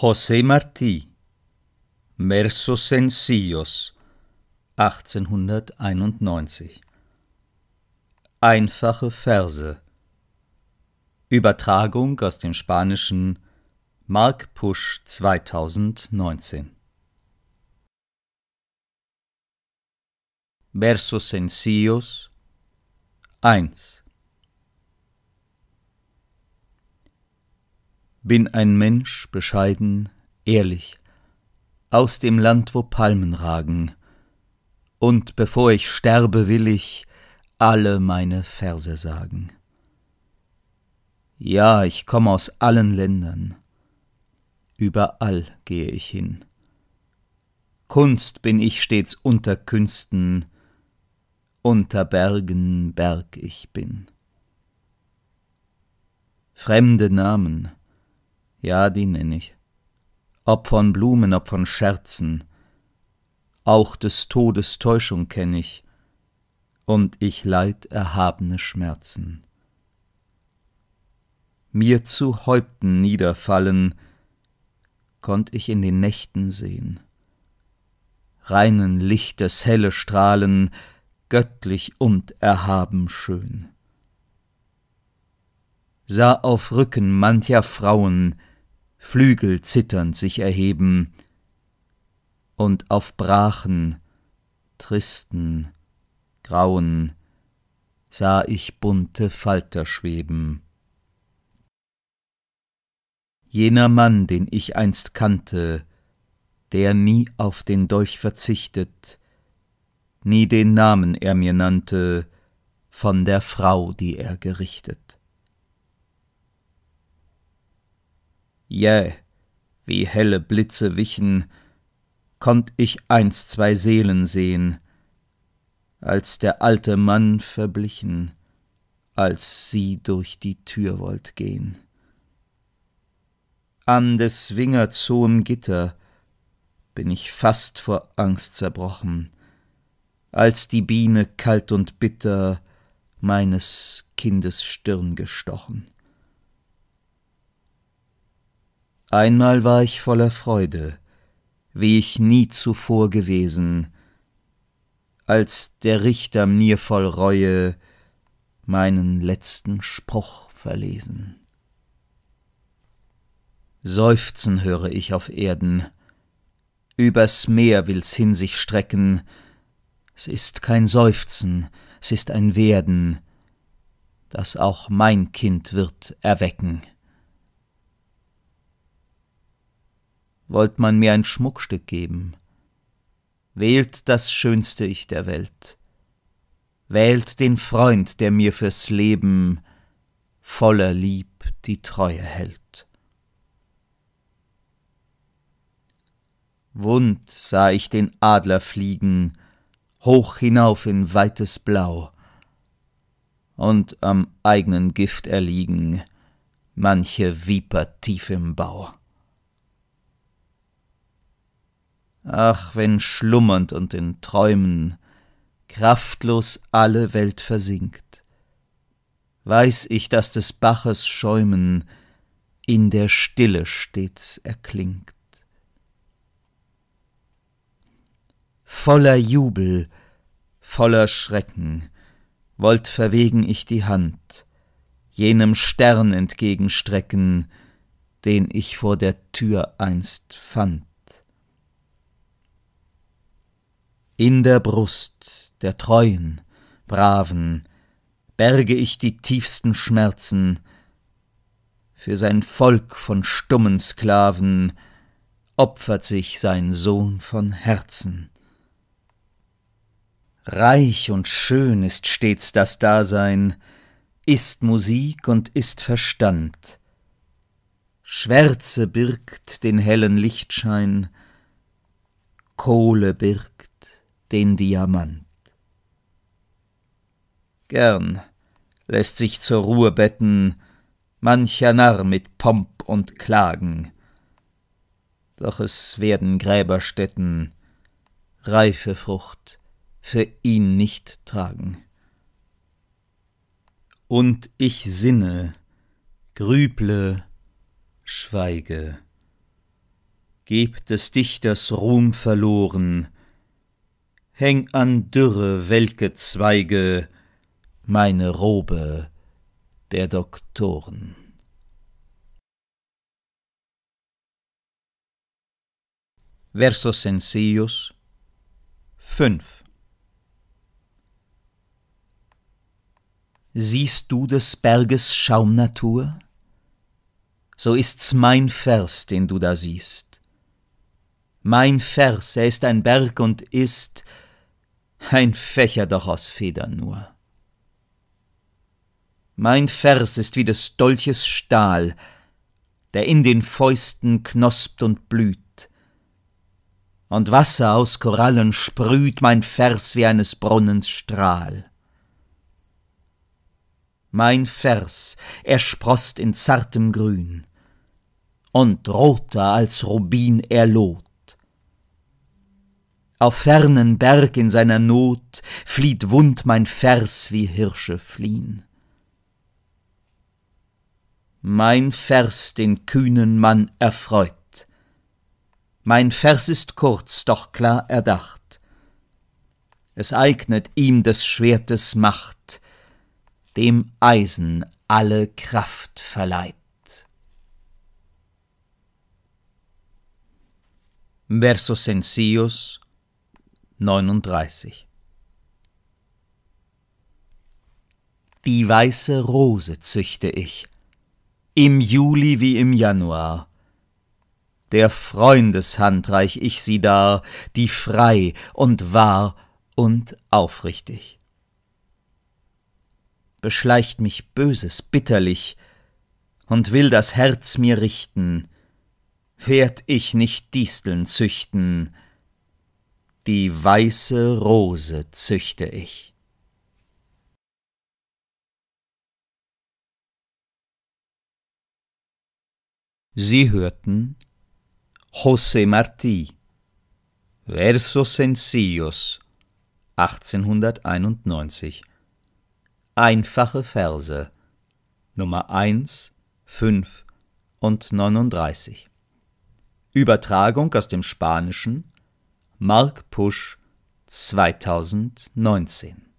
José Martí Mersos Sencillos 1891 Einfache Verse Übertragung aus dem Spanischen Mark Pusch 2019 Versos Sencillos 1 Bin ein Mensch, bescheiden, ehrlich, aus dem Land, wo Palmen ragen, und bevor ich sterbe, will ich alle meine Verse sagen. Ja, ich komme aus allen Ländern, überall gehe ich hin. Kunst bin ich stets unter Künsten, unter Bergen Berg ich bin. Fremde Namen, ja, die nenn ich. Ob von Blumen, ob von Scherzen, auch des Todes Täuschung kenn ich, und ich leid erhabene Schmerzen. Mir zu Häupten niederfallen, konnt ich in den Nächten sehen. Reinen Lichtes helle Strahlen, göttlich und erhaben schön. Sah auf Rücken mancher Frauen Flügel zitternd sich erheben, und auf Brachen, tristen, grauen, sah ich bunte Falter schweben. Jener Mann, den ich einst kannte, der nie auf den Dolch verzichtet, nie den Namen er mir nannte, von der Frau, die er gerichtet. jäh, yeah, wie helle Blitze wichen, konnt ich einst zwei Seelen sehen, als der alte Mann verblichen, als sie durch die Tür wollt gehen. An des Wingers hohem Gitter bin ich fast vor Angst zerbrochen, als die Biene kalt und bitter meines Kindes Stirn gestochen. Einmal war ich voller Freude, wie ich nie zuvor gewesen, als der Richter mir voll Reue meinen letzten Spruch verlesen. Seufzen höre ich auf Erden, übers Meer will's hin sich strecken, es ist kein Seufzen, es ist ein Werden, das auch mein Kind wird erwecken. wollt man mir ein Schmuckstück geben. Wählt das schönste Ich der Welt. Wählt den Freund, der mir fürs Leben voller Lieb die Treue hält. Wund sah ich den Adler fliegen, hoch hinauf in weites Blau, und am eigenen Gift erliegen, manche Viper tief im Bau. Ach, wenn schlummernd und in Träumen kraftlos alle Welt versinkt, weiß ich, dass des Baches Schäumen in der Stille stets erklingt. Voller Jubel, voller Schrecken, wollt verwegen ich die Hand, jenem Stern entgegenstrecken, den ich vor der Tür einst fand. In der Brust der treuen, braven, berge ich die tiefsten Schmerzen für sein Volk von stummen Sklaven opfert sich sein Sohn von Herzen. Reich und schön ist stets das Dasein, ist Musik und ist Verstand. Schwärze birgt den hellen Lichtschein, Kohle birgt den Diamant. Gern lässt sich zur Ruhe betten mancher Narr mit Pomp und Klagen, doch es werden Gräberstätten reife Frucht für ihn nicht tragen. Und ich sinne, grüble, schweige, geb des Dichters Ruhm verloren, häng an dürre, welke Zweige meine Robe der Doktoren. Versos sencillos 5 Siehst du des Berges Schaumnatur? So ist's mein Vers, den du da siehst mein Vers, er ist ein Berg und ist ein Fächer doch aus Federn nur. Mein Vers ist wie des Dolches Stahl, der in den Fäusten knospt und blüht, und Wasser aus Korallen sprüht mein Vers wie eines Brunnens Strahl. Mein Vers, er sproßt in zartem Grün, und roter als Rubin er lot auf fernen Berg in seiner Not flieht wund mein Vers wie Hirsche fliehen. Mein Vers den kühnen Mann erfreut. Mein Vers ist kurz, doch klar erdacht. Es eignet ihm des Schwertes Macht, dem Eisen alle Kraft verleiht. Versos sencillos, 39 Die weiße Rose züchte ich, im Juli wie im Januar. Der Freundeshand reich ich sie dar, die frei und wahr und aufrichtig. Beschleicht mich Böses bitterlich und will das Herz mir richten, werd ich nicht Disteln züchten, die weiße Rose züchte ich. Sie hörten José Martí Versos Sencillos 1891 Einfache Verse Nummer 1, 5 und 39 Übertragung aus dem Spanischen Mark Pusch 2019